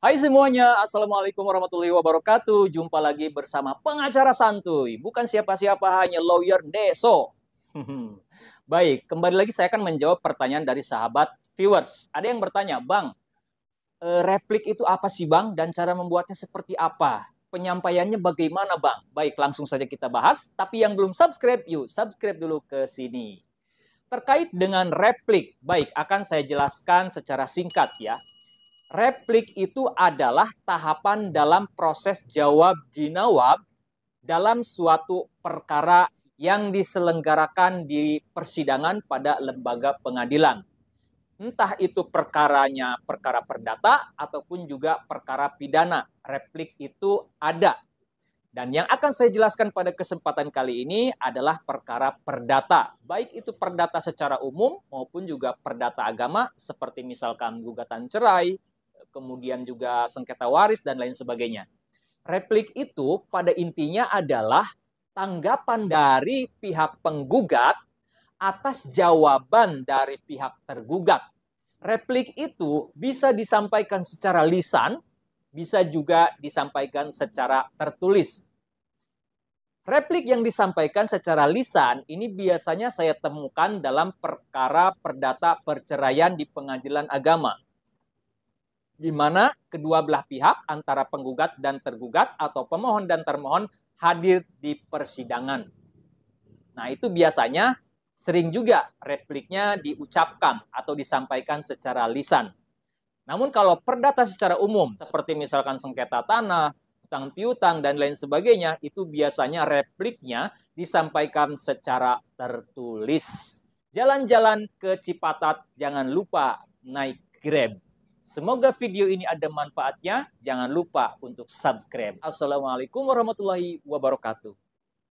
Hai semuanya, Assalamualaikum warahmatullahi wabarakatuh. Jumpa lagi bersama pengacara santuy. Bukan siapa-siapa, hanya lawyer Deso. Baik, kembali lagi saya akan menjawab pertanyaan dari sahabat viewers. Ada yang bertanya, Bang, eh, replik itu apa sih Bang? Dan cara membuatnya seperti apa? Penyampaiannya bagaimana Bang? Baik, langsung saja kita bahas. Tapi yang belum subscribe, yuk subscribe dulu ke sini. Terkait dengan replik, baik akan saya jelaskan secara singkat ya. Replik itu adalah tahapan dalam proses jawab jinawab dalam suatu perkara yang diselenggarakan di persidangan pada lembaga pengadilan. Entah itu perkaranya perkara perdata ataupun juga perkara pidana. Replik itu ada. Dan yang akan saya jelaskan pada kesempatan kali ini adalah perkara perdata. Baik itu perdata secara umum maupun juga perdata agama seperti misalkan gugatan cerai, kemudian juga sengketa waris dan lain sebagainya. Replik itu pada intinya adalah tanggapan dari pihak penggugat atas jawaban dari pihak tergugat. Replik itu bisa disampaikan secara lisan, bisa juga disampaikan secara tertulis. Replik yang disampaikan secara lisan ini biasanya saya temukan dalam perkara perdata perceraian di pengadilan agama di mana kedua belah pihak antara penggugat dan tergugat atau pemohon dan termohon hadir di persidangan. Nah, itu biasanya sering juga repliknya diucapkan atau disampaikan secara lisan. Namun kalau perdata secara umum seperti misalkan sengketa tanah, utang piutang dan lain sebagainya itu biasanya repliknya disampaikan secara tertulis. Jalan-jalan ke Cipatat jangan lupa naik Grab. Semoga video ini ada manfaatnya. Jangan lupa untuk subscribe. Assalamualaikum warahmatullahi wabarakatuh.